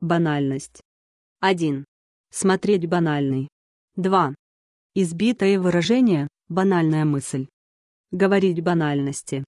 Банальность. 1. Смотреть банальный. 2. Избитое выражение, банальная мысль. Говорить банальности.